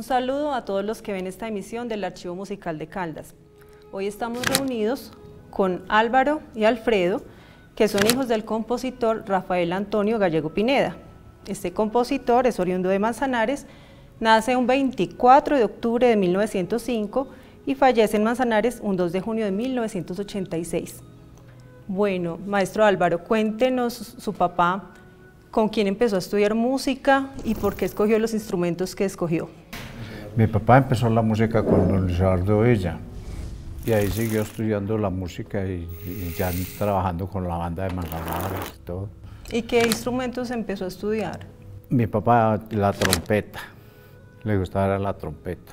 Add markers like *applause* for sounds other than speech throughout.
Un saludo a todos los que ven esta emisión del Archivo Musical de Caldas. Hoy estamos reunidos con Álvaro y Alfredo, que son hijos del compositor Rafael Antonio Gallego Pineda. Este compositor es oriundo de Manzanares, nace un 24 de octubre de 1905 y fallece en Manzanares un 2 de junio de 1986. Bueno, maestro Álvaro, cuéntenos su papá, con quién empezó a estudiar música y por qué escogió los instrumentos que escogió. Mi papá empezó la música con don de y ahí siguió estudiando la música y, ya trabajando con la banda de Mangalabras y todo. ¿Y qué instrumentos empezó a estudiar? Mi papá, la trompeta. Le gustaba la trompeta.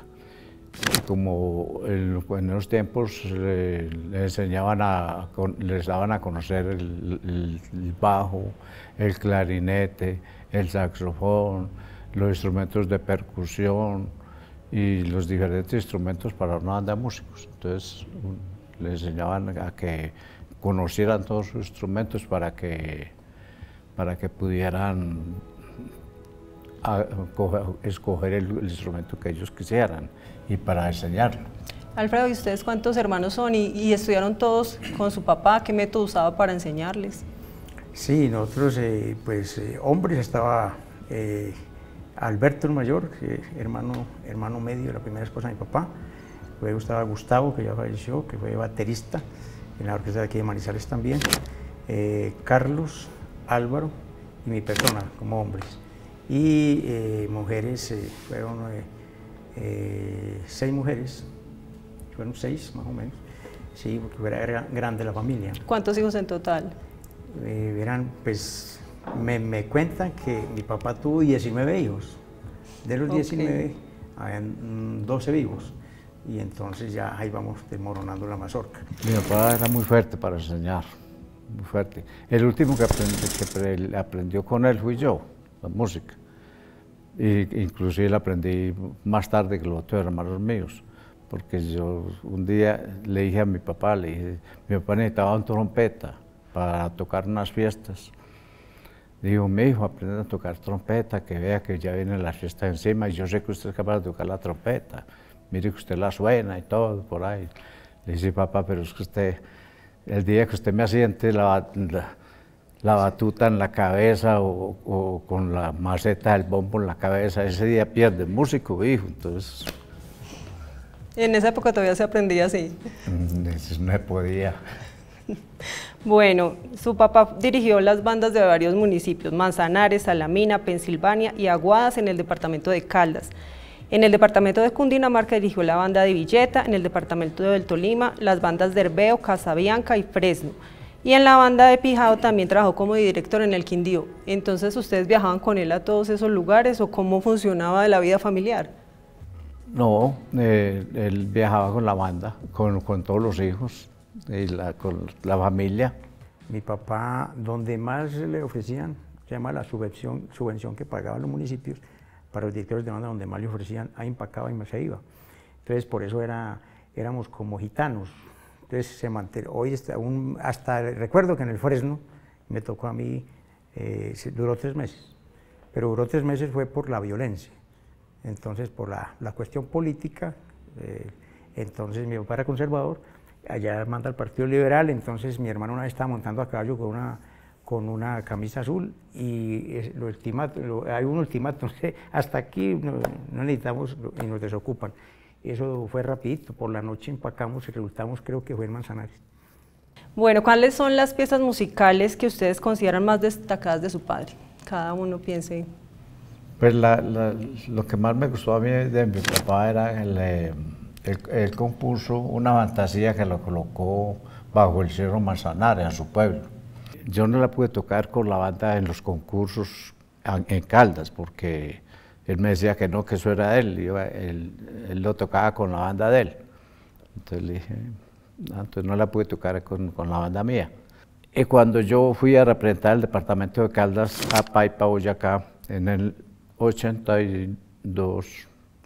Como en en los tiempos le, enseñaban a, les daban a conocer el bajo, el clarinete, el saxofón, los instrumentos de percusión, y los diferentes instrumentos para una banda de músicos. Entonces le enseñaban a que conocieran todos sus instrumentos para que, para que pudieran escoger el, instrumento que ellos quisieran y para enseñarlo. Alfredo, ¿y ustedes cuántos hermanos son y, estudiaron todos con su papá? ¿Qué método usaba para enseñarles? Sí, nosotros, eh, pues, hombre eh, hombres estaba eh, Alberto el mayor, que hermano, hermano medio de la primera esposa de mi papá. Luego estaba Gustavo, que ya falleció, que fue baterista en la orquesta de aquí de Manizales también. Eh, Carlos, Álvaro y mi persona como hombres. Y eh, mujeres, eh, fueron seis mujeres, fueron seis más o menos, sí, porque era grande la familia. ¿Cuántos hijos en total? eran pues me, cuentan que mi papá tuvo 19 hijos. De los 19, habían 12 mm, vivos. Y entonces ya ahí vamos desmoronando la mazorca. Mi papá era muy fuerte para enseñar, muy fuerte. El último que, aprendí, que aprendió con él fui yo, la música. Y, inclusive aprendí más tarde que los otros hermanos míos porque yo un día le dije a mi papá, le mi papá necesitaba un trompeta para tocar unas fiestas Digo, mi hijo, aprende a tocar trompeta, que vea que ya viene la fiesta encima y yo sé que usted es capaz de tocar la trompeta. Mire que usted la suena y todo por ahí. Le dice, papá, pero es que usted, el día que usted me asiente la, la, batuta en la cabeza o, con la maceta del bombo en la cabeza, ese día pierde músico, hijo. Entonces. En esa época todavía se aprendía así. Mm, no podía. *laughs* Bueno, su papá dirigió las bandas de varios municipios, Manzanares, Salamina, Pensilvania y Aguadas en el departamento de Caldas. En el departamento de Cundinamarca dirigió la banda de Villeta, en el departamento del Tolima las bandas de Herbeo, Casabianca y Fresno. Y en la banda de Pijao también trabajó como director en el Quindío. Entonces, ¿ustedes viajaban con él a todos esos lugares o cómo funcionaba la vida familiar? No, eh, él viajaba con la banda, con todos los hijos y la, con la familia. Mi papá, donde más le ofrecían, se llama la subvención, subvención que pagaban los municipios para los directores de banda, donde más le ofrecían, ahí empacaba y más se iba. Entonces, por eso era, éramos como gitanos. Entonces, se mantuvo. Hoy, hasta, recuerdo que en el Fresno me tocó a mí, eh, duró tres meses. Pero duró tres meses fue por la violencia. Entonces, por la, cuestión política, eh, entonces mi papá era conservador, allá manda el Partido Liberal, entonces mi hermano una vez estaba montando a caballo con una, con una camisa azul y lo hay un ultimátum, *laughs* hasta aquí no, necesitamos y nos desocupan. Eso fue rapidito, por la noche empacamos y resultamos, creo que fue en Manzanares. Bueno, ¿cuáles son las piezas musicales que ustedes consideran más destacadas de su padre? Cada uno piense. Pues lo que más me gustó a mí de mi papá era el... Eh, el concurso compuso una fantasía que lo colocó bajo el cielo Manzanares, en su pueblo. Yo no la pude tocar con la banda en los concursos en Caldas, porque él me decía que no, que eso era de él, yo, él, lo tocaba con la banda de él. Entonces le dije, ah, no, no la pude tocar con, con la banda mía. Y cuando yo fui a representar el departamento de Caldas a Paipa, Boyacá, en el 82,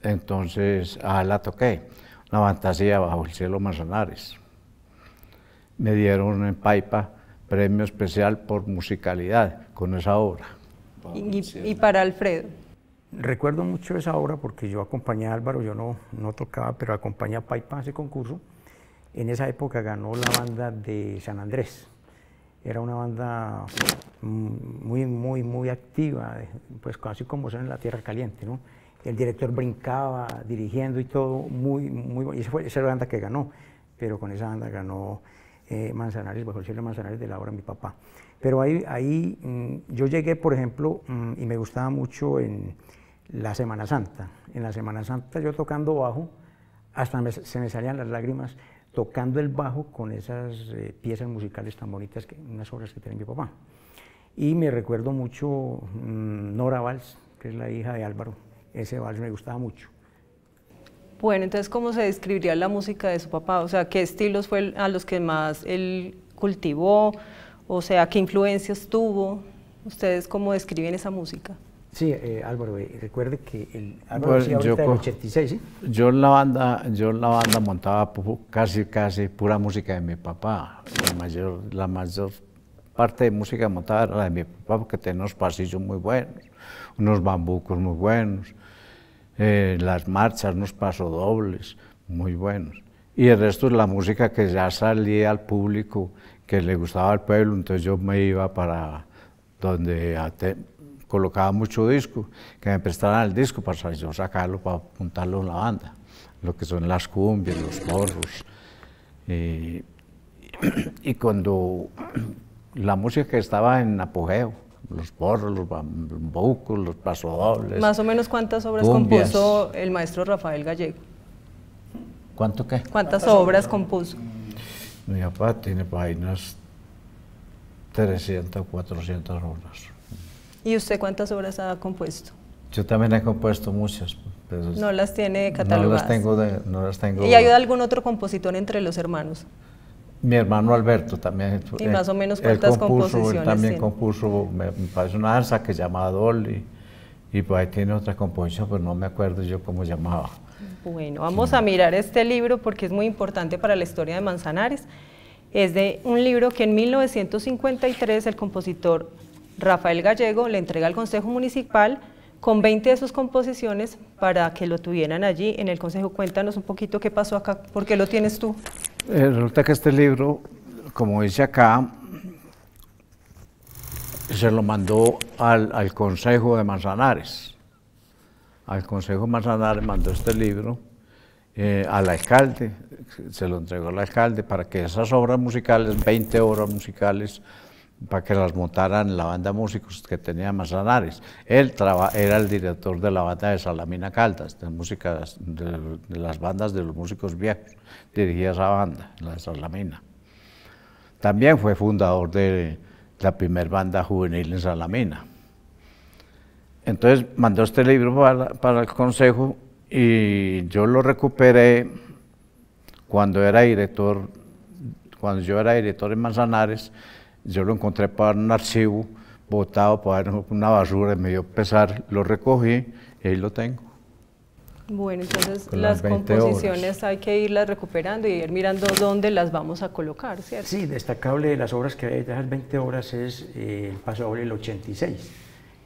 entonces a ah, la toqué. La fantasía bajo el cielo Manzanares. Me dieron en Paipa premio especial por musicalidad con esa obra. ¿Y, para Alfredo? Recuerdo mucho esa obra porque yo acompañé a Álvaro, yo no, no tocaba, pero acompañé a Paipa a ese concurso. En esa época ganó la banda de San Andrés. Era una banda muy, muy, muy activa, pues casi como son en la Tierra Caliente, ¿no? el director brincaba dirigiendo y todo, muy, muy bueno. Y esa fue esa banda que ganó, pero con esa banda ganó eh, Manzanares, bajo el cielo Manzanares de la obra Mi Papá. Pero ahí, ahí mm, yo llegué, por ejemplo, mm, y me gustaba mucho en la Semana Santa. En la Semana Santa yo tocando bajo, hasta se me salían las lágrimas tocando el bajo con esas eh, piezas musicales tan bonitas, que, unas obras que tiene mi papá. Y me recuerdo mucho mm, Nora Valls, que es la hija de Álvaro, ese barrio me gustaba mucho. Bueno, entonces, ¿cómo se describiría la música de su papá? O sea, ¿qué estilos fue a los que más él cultivó? O sea, ¿qué influencias tuvo? ¿Ustedes cómo describen esa música? Sí, eh, Álvaro, eh, recuerde que el Álvaro pues yo, 86, Yo en la banda, yo la banda montaba casi casi pura música de mi papá. La mayor, la mayor parte de música montada era la de mi papá porque tenía unos pasillos muy buenos, unos bambucos muy buenos, eh, las marchas, unos pasodobles, muy buenos. Y el resto es la música que ya salía al público, que le gustaba al pueblo, entonces yo me iba para donde colocaba mucho disco, que me prestaran el disco para yo sacarlo, para apuntarlo en la banda, lo que son las cumbias, los porros. Y, y cuando la música estaba en apogeo, los porros, los bambucos, los pasodobles. Más o menos cuántas obras compuso el maestro Rafael Gallego. ¿Cuánto qué? ¿Cuántas obras compuso? Mi papá tiene vainas 300, 400 obras. ¿Y usted cuántas obras ha compuesto? Yo también he compuesto muchas. Pero no las tiene catalogadas. tengo. no las tengo ¿Y hay algún otro compositor entre los hermanos? mi hermano Alberto también. Y más o menos cuántas composiciones. también compuso, me, parece una danza que se llamaba Dolly, y pues ahí tiene otra composición, pero pues no me acuerdo yo cómo llamaba. Bueno, vamos a mirar este libro porque es muy importante para la historia de Manzanares. Es de un libro que en 1953 el compositor Rafael Gallego le entrega al Consejo Municipal con 20 de sus composiciones para que lo tuvieran allí en el Consejo. Cuéntanos un poquito qué pasó acá, ¿por qué lo tienes tú? Eh, resulta que este libro, como dice acá, se lo mandó al, Consejo de Manzanares. Al Consejo de Manzanares mandó este libro eh, al alcalde, se lo entregó al alcalde para que esas obras musicales, 20 obras musicales, para que las montaran la banda de músicos que tenía Manzanares. Él era el director de la banda de Salamina Caldas, de, músicas, de, las bandas de los músicos viejos. Dirigía esa banda, la de Salamina. También fue fundador de la primer banda juvenil en Salamina. Entonces mandó este libro para, para el consejo y yo lo recuperé cuando era director, cuando yo era director en Manzanares, yo lo encontré para un archivo botado para una basura, de medio pesar, lo recogí y ahí lo tengo. Bueno, entonces las, composiciones hay que irlas recuperando y ir mirando dónde las vamos a colocar, ¿cierto? Sí, destacable de las obras que hay, de las 20 obras, es eh, el paso del 86,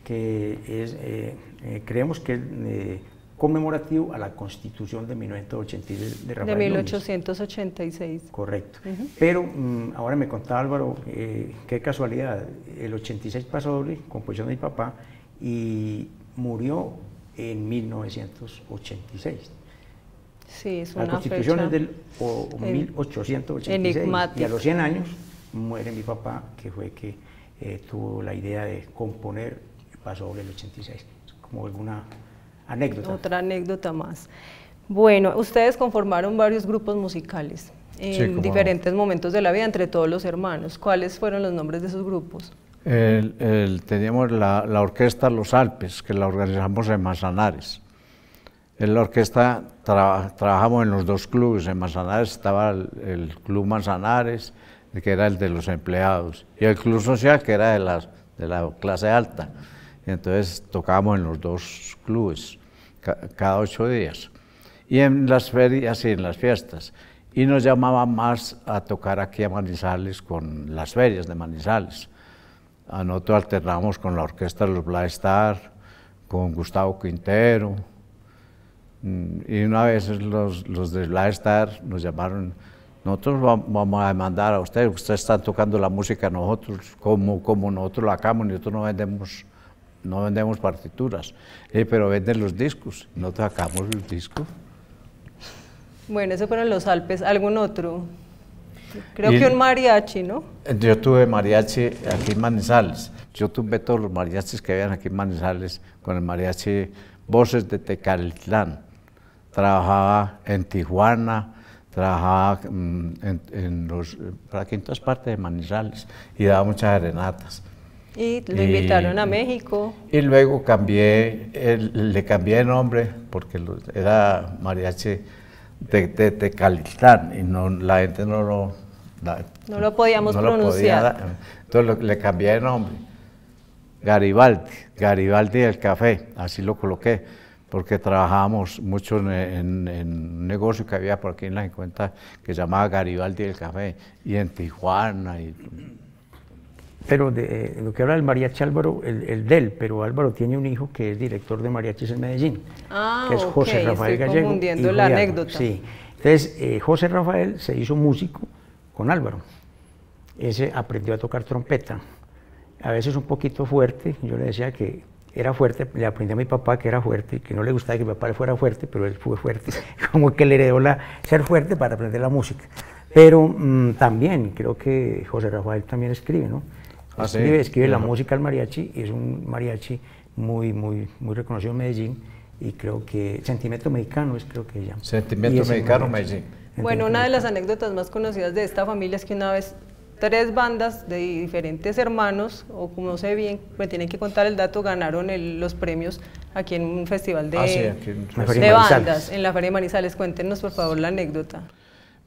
que es, eh, eh, creemos que conmemorativo a la Constitución de 1986 de De 1886. Correcto. Pero mm, ahora me contaba Álvaro, eh, qué casualidad, el 86 pasó doble, composición de mi papá, y murió en 1986. Sí, es una La Constitución es del 1886 y a los 100 años muere mi papá, que fue que eh, tuvo la idea de componer el doble 86. como alguna otra anécdota más. Bueno, ustedes conformaron varios grupos musicales en diferentes momentos de la vida entre todos los hermanos. ¿Cuáles fueron los nombres de esos grupos? teníamos la, orquesta Los Alpes, que la organizamos en Manzanares. En la orquesta trabajamos en los dos clubes, en Manzanares estaba el, Club Manzanares, que era el de los empleados, y el Club Social, que era de la clase alta entonces tocábamos en los dos clubes cada ocho días. Y en las ferias y en las fiestas. Y nos llamaban más a tocar aquí a Manizales con las ferias de Manizales. nosotros alternamos con la orquesta de los Black con Gustavo Quintero. Mm, y una vez los, los de Black Star nos llamaron nosotros vamos a demandar a ustedes, ustedes están tocando la música nosotros, como, como nosotros la y nosotros no vendemos no vendemos partituras, eh, pero venden los discos, no sacamos los discos. Bueno, eso fueron los Alpes, ¿algún otro? Creo que un mariachi, ¿no? Yo tuve mariachi aquí en Manizales, yo tuve todos los mariachis que habían aquí en Manizales con el mariachi Voces de Tecalitlán, trabajaba en Tijuana, trabajaba mm, en, los, en todas partes de Manizales y daba muchas arenatas. Y lo invitaron a México. Y luego cambié, le cambié de nombre porque era mariachi de, de, y no, la gente no lo... no lo podíamos pronunciar. entonces le cambié de nombre. Garibaldi, Garibaldi del café, así lo coloqué, porque trabajábamos mucho en, un negocio que había por aquí en la 50 que llamaba Garibaldi del café, y en Tijuana, y pero de, eh, lo que habla del mariachi Álvaro, el, del, pero Álvaro tiene un hijo que es director de mariachis en Medellín, ah, que es José Rafael Gallego. anécdota. Sí. Entonces, eh, José Rafael se hizo músico con Álvaro. Ese aprendió a tocar trompeta, a veces un poquito fuerte. Yo le decía que era fuerte, le aprendí a mi papá que era fuerte, que no le gustaba que mi papá fuera fuerte, pero él fue fuerte, *laughs* como que le heredó la, ser fuerte para aprender la música. Pero mm, también creo que José Rafael también escribe, ¿no? Ah, escribe, la música al mariachi y es un mariachi muy, muy, muy reconocido en Medellín y creo que Sentimiento Mexicano es creo que se llama. Sentimiento Mexicano Medellín. Bueno, una de las anécdotas más conocidas de esta familia es que una vez tres bandas de diferentes hermanos, o como sé bien, me tienen que contar el dato, ganaron los premios aquí en un festival de, ah, de bandas, en la Feria de Manizales. Cuéntenos por favor la anécdota.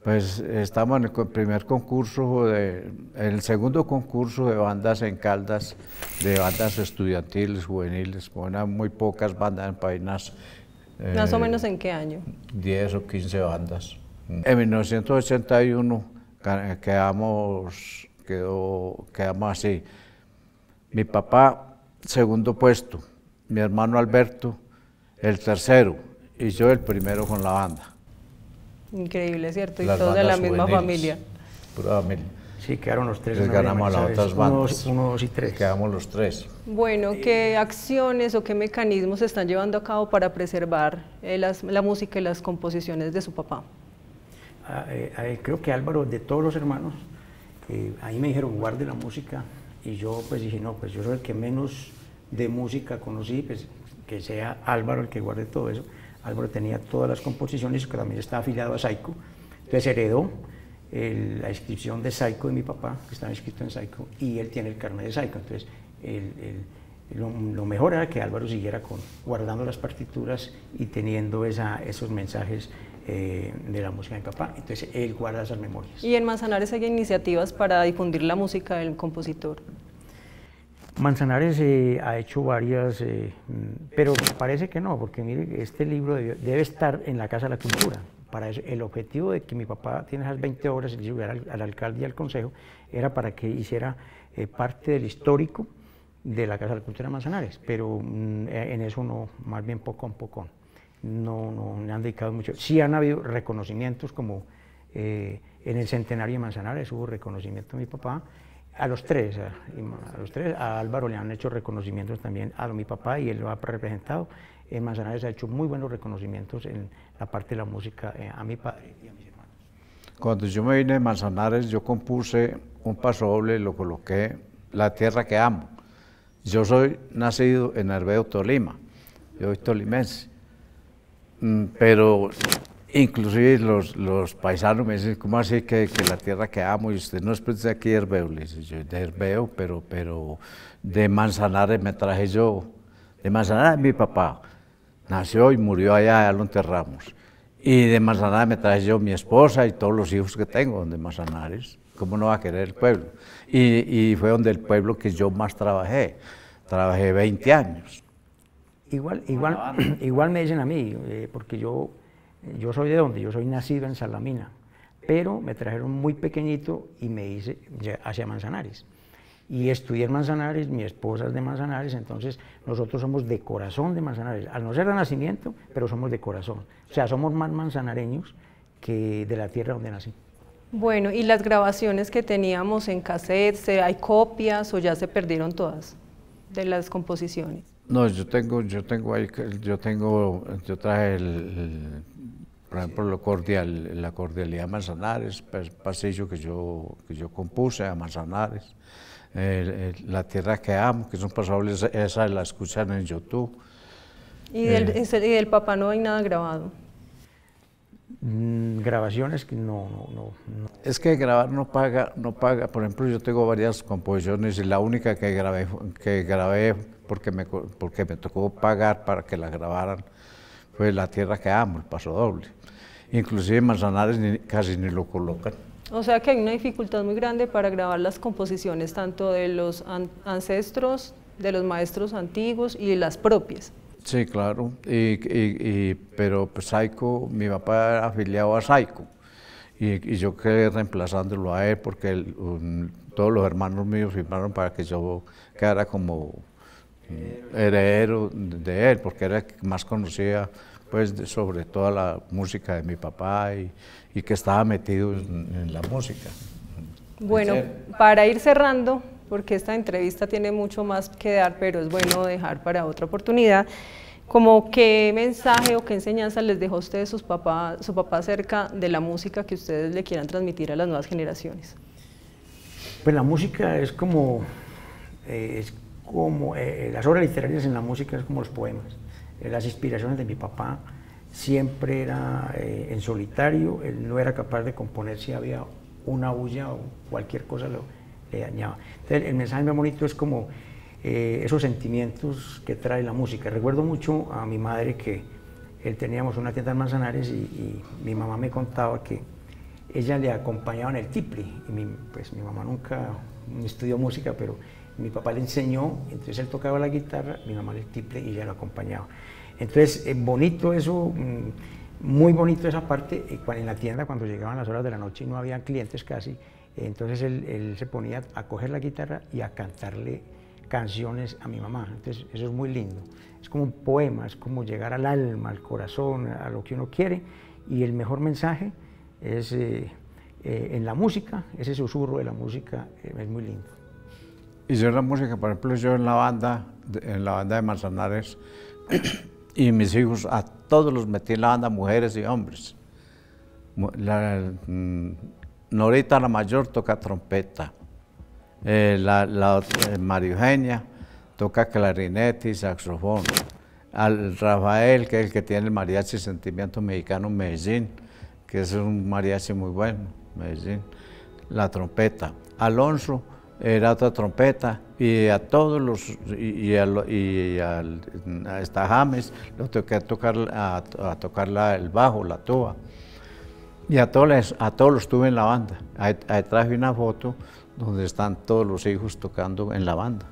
Pues estamos en el primer concurso, de, el segundo concurso de bandas en Caldas, de bandas estudiantiles, juveniles, bueno, muy pocas bandas en Painas. Eh, ¿Más o menos en qué año? 10 o 15 bandas. En 1981 quedamos, quedó, quedamos así. Mi papá, segundo puesto, mi hermano Alberto, el tercero, y yo el primero con la banda. Increíble, ¿cierto? Y todos de la misma familia. Sí, quedaron los tres. Les ganamos a las otras bandas. Unos, dos y tres. Quedamos los tres. Bueno, ¿qué acciones o qué mecanismos se están llevando a cabo para preservar eh, las, la música y las composiciones de su papá? Ah, eh, eh, creo que Álvaro, de todos los hermanos, ahí me dijeron guarde la música y yo pues dije, no, pues yo soy el que menos de música conocí, pues que sea Álvaro el que guarde todo eso. Álvaro tenía todas las composiciones, que también estaba afiliado a Saico, entonces heredó la inscripción de Saico de mi papá, que estaba inscrito en Saico, y él tiene el carnet de Saico, entonces lo, mejor era que Álvaro siguiera con, guardando las partituras y teniendo esos mensajes eh, de la música de mi papá. Entonces él guarda esas memorias. ¿Y en Manzanares hay iniciativas para difundir la música del compositor? Manzanares eh, ha hecho varias, eh, mm, pero parece que no, porque mire, este libro debe, estar en la Casa de la Cultura. Para el objetivo de que mi papá tiene esas 20 horas y libro al, al alcalde y al consejo, era para que hiciera eh, parte del histórico de la Casa de la Cultura de Manzanares, pero mm, en eso no, más bien poco a poco. No, no, han dedicado mucho. Sí han habido reconocimientos, como en el centenario de Manzanares hubo reconocimiento de mi papá, a los tres, eh, a, los tres, a Álvaro le han hecho reconocimientos también, a mi papá y él lo ha representado. En eh, Manzanares ha hecho muy buenos reconocimientos en la parte de la música eh, a mi padre y a mis hermanos. Cuando yo me vine de Manzanares, yo compuse un paso doble lo coloqué La tierra que amo. Yo soy nacido en Herbeo, Tolima, yo soy tolimense, mm, pero Inclusive los, los, paisanos me dicen, ¿cómo así que, la tierra que amo y usted no es pues, de aquí Herbeo? Le dice, yo de Herbeo, pero, pero de Manzanares me traje yo. De Manzanares mi papá nació y murió allá, allá lo enterramos. Y de Manzanares me traje yo mi esposa y todos los hijos que tengo de Manzanares. ¿Cómo no va a querer el pueblo? Y, y fue donde el pueblo que yo más trabajé. Trabajé 20 años. Igual, igual, *clears throat* igual me dicen a mí, eh, porque yo yo soy de donde, yo soy nacido en Salamina, pero me trajeron muy pequeñito y me hice hacia Manzanares. Y estudié en Manzanares, mi esposa es de Manzanares, entonces nosotros somos de corazón de Manzanares, al no ser de nacimiento, pero somos de corazón. O sea, somos más manzanareños que de la tierra donde nací. Bueno, ¿y las grabaciones que teníamos en cassette, hay copias o ya se perdieron todas de las composiciones? No, yo tengo, yo tengo yo tengo, yo traje el, por ejemplo, lo cordial, la cordialidad de Manzanares, pues, pasillo que yo, que yo compuse a Manzanares, La tierra que amo, que son pasables, esa la escuchan en YouTube. ¿Y del, eh. y del papá no hay nada grabado? Mm, grabaciones que no, no, no, Es que grabar no paga, no paga. Por ejemplo, yo tengo varias composiciones y la única que grabé, que grabé porque, me, porque me tocó pagar para que la grabaran fue La Tierra que Amo, El Paso Doble. Inclusive Manzanares casi ni lo colocan. O sea que hay una dificultad muy grande para grabar las composiciones tanto de los ancestros, de los maestros antiguos y de las propias. Sí, claro, y, pero Saico, mi papá era afiliado a Saico y, yo quedé reemplazándolo a él porque todos los hermanos míos firmaron para que yo quedara como mm, heredero de él, porque era más conocida pues sobre toda la música de mi papá y, que estaba metido en la música. Bueno, para ir cerrando, porque esta entrevista tiene mucho más que dar, pero es bueno dejar para otra oportunidad. Como qué mensaje o qué enseñanza les dejó a ustedes sus papá, su papá acerca de la música que ustedes le quieran transmitir a las nuevas generaciones. Pues la música es como, eh, es como eh, eh, las obras literarias en la música es como los poemas. las inspiraciones de mi papá siempre era en solitario, él no era capaz de componer si había una bulla o cualquier cosa. Lo, le dañaba. Entonces el mensaje más bonito es como eh, esos sentimientos que trae la música. Recuerdo mucho a mi madre que él eh, teníamos una tienda en Manzanares y, mi mamá me contaba que ella le acompañaba en el tipli. Y mi, pues mi mamá nunca estudió música, pero mi papá le enseñó, entonces él tocaba la guitarra, mi mamá el tiple y ella lo acompañaba. Entonces, eh, bonito eso, mm, muy bonito esa parte, en la tienda cuando llegaban las horas de la noche y no había clientes casi, entonces él, se ponía a coger la guitarra y a cantarle canciones a mi mamá. Entonces eso es muy lindo. Es como un poema, es como llegar al alma, al corazón, a lo que uno quiere. Y el mejor mensaje es eh, eh, en la música, ese susurro de la música eh, es muy lindo. Y yo la música, por ejemplo, yo en la banda, en la banda de Manzanares, *coughs* y mis hijos a todos los metí en la banda, mujeres y hombres. la, mm, Norita la mayor toca trompeta, eh, la, la Eugenia toca clarinete y saxofón, al Rafael, que es el que tiene el mariachi Sentimiento Mexicano, Medellín, que es un mariachi muy bueno, Medellín, la trompeta. Alonso era otra trompeta y a todos los, y, a, esta James lo toqué a tocar, a, el bajo, la tuba. Y a todos, a todos los tuve en la banda. Ahí, traje una foto donde están todos los hijos tocando en la banda.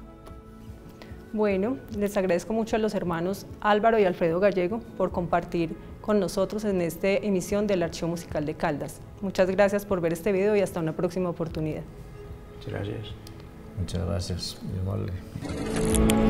Bueno, les agradezco mucho a los hermanos Álvaro y Alfredo Gallego por compartir con nosotros en esta emisión del Archivo Musical de Caldas. Muchas gracias por ver este video y hasta una próxima oportunidad. Muchas gracias. Muchas gracias. igual